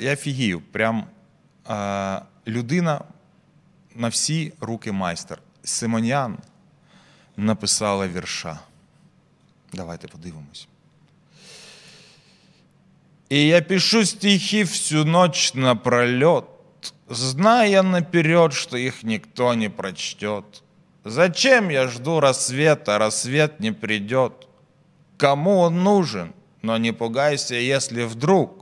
я фігію. Прям е, а, людина на всі руки майстер. Симонян написала вірша. Давайте подивимось. И я пишу стихи всю ночь напролет, Зная наперед, что их никто не прочтет. Зачем я жду рассвета, рассвет не придет? Кому он нужен? Но не пугайся, если вдруг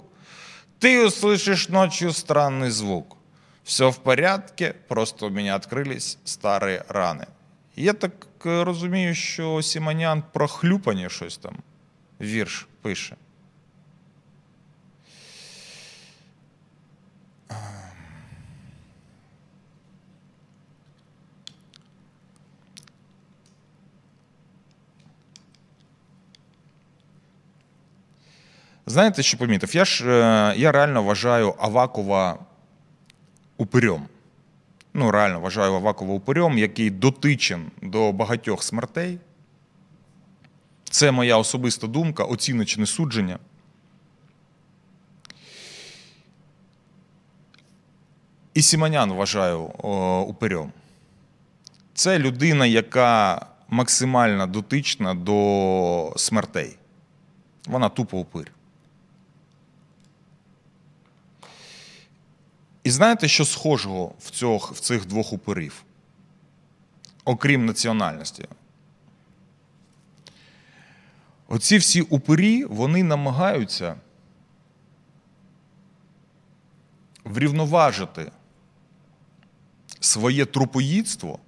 Ты услышишь ночью странный звук. Все в порядке, просто у меня открылись старые раны. Я так э, розумію, що Сіманян про хлюпання щось там. Вірш пише. Знаєте, що помітив? Я ж э, я реально вважаю Авакова упирьом. Ну, реально вважаю Авакова упирьом, який дотичен до багатьох смертей. Це моя особиста думка, оціночне судження. І Сіманян вважаю упирьом. Це людина, яка максимально дотична до смертей. Вона тупо упир. І знаєте, що схожого в цих, в цих двох упирів, окрім національності? Оці всі упирі вони намагаються врівноважити своє трупоїдство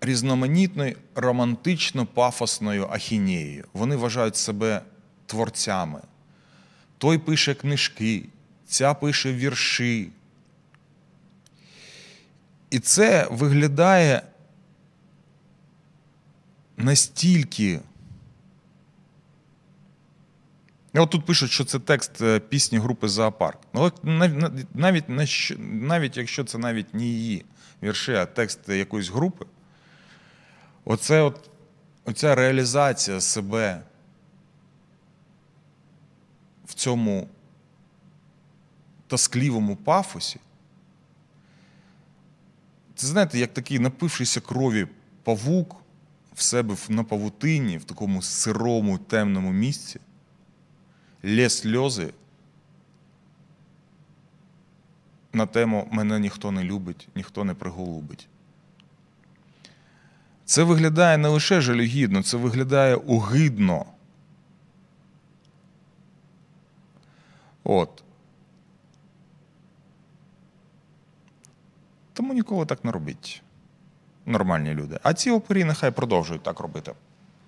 різноманітною романтично пафосною ахінеєю. Вони вважають себе творцями той пише книжки, ця пише вірші. І це виглядає настільки. От тут пишуть, що це текст е, пісні групи Зоопарк. Ну, навіть навіть якщо це навіть не її вірші, а текст якоїсь групи, оце от, оця реалізація себе в цьому тоскливому пафосі, це знаєте, як такий напившийся крові павук в себе на павутині, в такому сирому темному місці, лє сльози на тему мене ніхто не любить, ніхто не приголубить. Це виглядає не лише жалюгідно, це виглядає огидно. От. Тому ніколи так не робіть. Нормальні люди. А ці опорі нехай продовжують так робити.